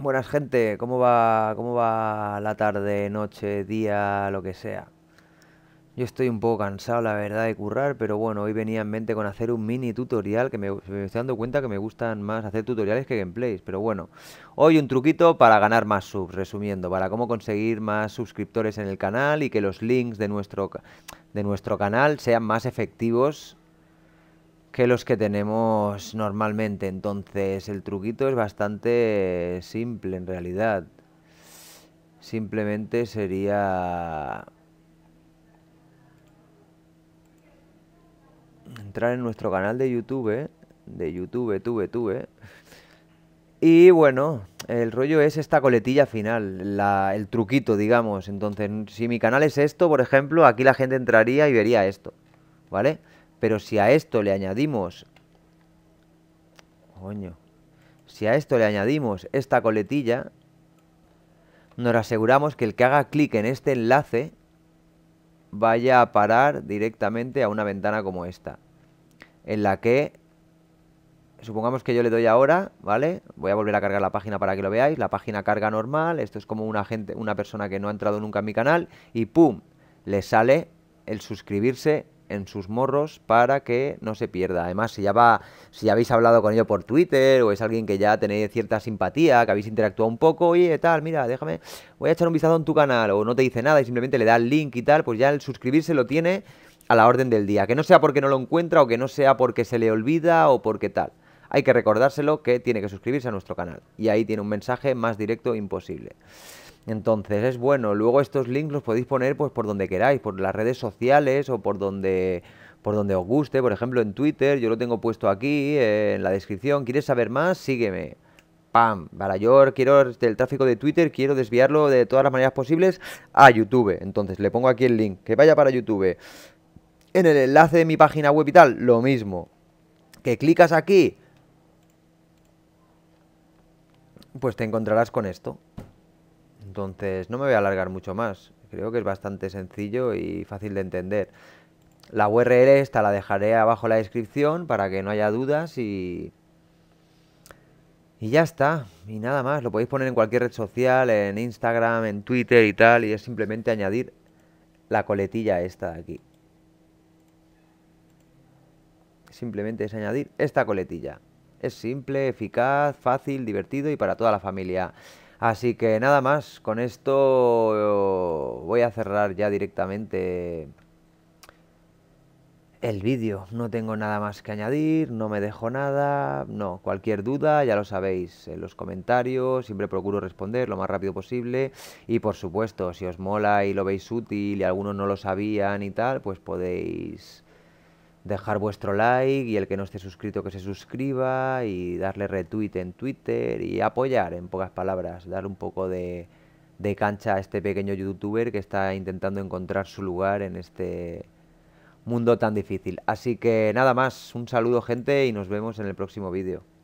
Buenas gente, ¿cómo va, cómo va la tarde, noche, día, lo que sea? Yo estoy un poco cansado, la verdad, de currar, pero bueno, hoy venía en mente con hacer un mini tutorial que me, estoy dando cuenta que me gustan más hacer tutoriales que gameplays, pero bueno. Hoy un truquito para ganar más subs, resumiendo, para cómo conseguir más suscriptores en el canal y que los links de nuestro, de nuestro canal sean más efectivos que los que tenemos normalmente. Entonces el truquito es bastante simple en realidad. Simplemente sería... Entrar en nuestro canal de YouTube. ¿eh? De YouTube, tuve, tuve. ¿eh? Y bueno, el rollo es esta coletilla final, la, el truquito, digamos. Entonces, si mi canal es esto, por ejemplo, aquí la gente entraría y vería esto, ¿vale? Pero si a esto le añadimos... Coño. Si a esto le añadimos esta coletilla, nos aseguramos que el que haga clic en este enlace vaya a parar directamente a una ventana como esta. En la que, supongamos que yo le doy ahora, ¿vale? Voy a volver a cargar la página para que lo veáis. La página carga normal, esto es como una, gente, una persona que no ha entrado nunca en mi canal. Y ¡pum! Le sale el suscribirse en sus morros para que no se pierda. Además, si ya, va, si ya habéis hablado con ello por Twitter o es alguien que ya tenéis cierta simpatía, que habéis interactuado un poco, oye, tal, mira, déjame, voy a echar un vistazo en tu canal o no te dice nada y simplemente le da el link y tal, pues ya el suscribirse lo tiene a la orden del día. Que no sea porque no lo encuentra o que no sea porque se le olvida o porque tal. Hay que recordárselo que tiene que suscribirse a nuestro canal. Y ahí tiene un mensaje más directo e imposible. Entonces es bueno. Luego estos links los podéis poner pues por donde queráis, por las redes sociales o por donde por donde os guste. Por ejemplo, en Twitter, yo lo tengo puesto aquí eh, en la descripción. ¿Quieres saber más? Sígueme. Pam, para yo quiero el tráfico de Twitter, quiero desviarlo de todas las maneras posibles a YouTube. Entonces le pongo aquí el link, que vaya para YouTube. En el enlace de mi página web y tal, lo mismo. Que clicas aquí, pues te encontrarás con esto. Entonces no me voy a alargar mucho más. Creo que es bastante sencillo y fácil de entender. La URL esta la dejaré abajo en la descripción para que no haya dudas y... Y ya está, y nada más, lo podéis poner en cualquier red social, en Instagram, en Twitter y tal, y es simplemente añadir la coletilla esta de aquí. Simplemente es añadir esta coletilla. Es simple, eficaz, fácil, divertido y para toda la familia. Así que nada más, con esto eh, voy a cerrar ya directamente el vídeo. No tengo nada más que añadir, no me dejo nada, no, cualquier duda ya lo sabéis en los comentarios, siempre procuro responder lo más rápido posible y por supuesto, si os mola y lo veis útil y algunos no lo sabían y tal, pues podéis dejar vuestro like y el que no esté suscrito que se suscriba y darle retweet en Twitter y apoyar, en pocas palabras, dar un poco de, cancha a este pequeño youtuber que está intentando encontrar su lugar en este mundo tan difícil. Así que nada más, un saludo gente y nos vemos en el próximo vídeo.